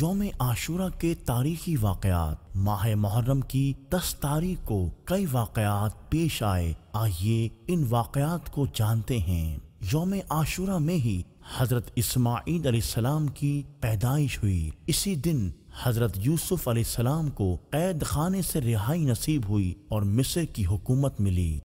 योम आशूरा के तारीखी वाकयात माह मुहर्रम की दस तारीख को कई वाकयात पेश आए आइए इन वाकयात को जानते हैं योम आशूरा में ही हज़रत इसमाईल अलैहिस्सलाम की पैदाइश हुई इसी दिन हज़रत यूसुफ अलैहिस्सलाम को कैद खाने से रिहाई नसीब हुई और मिस्र की हुकूमत मिली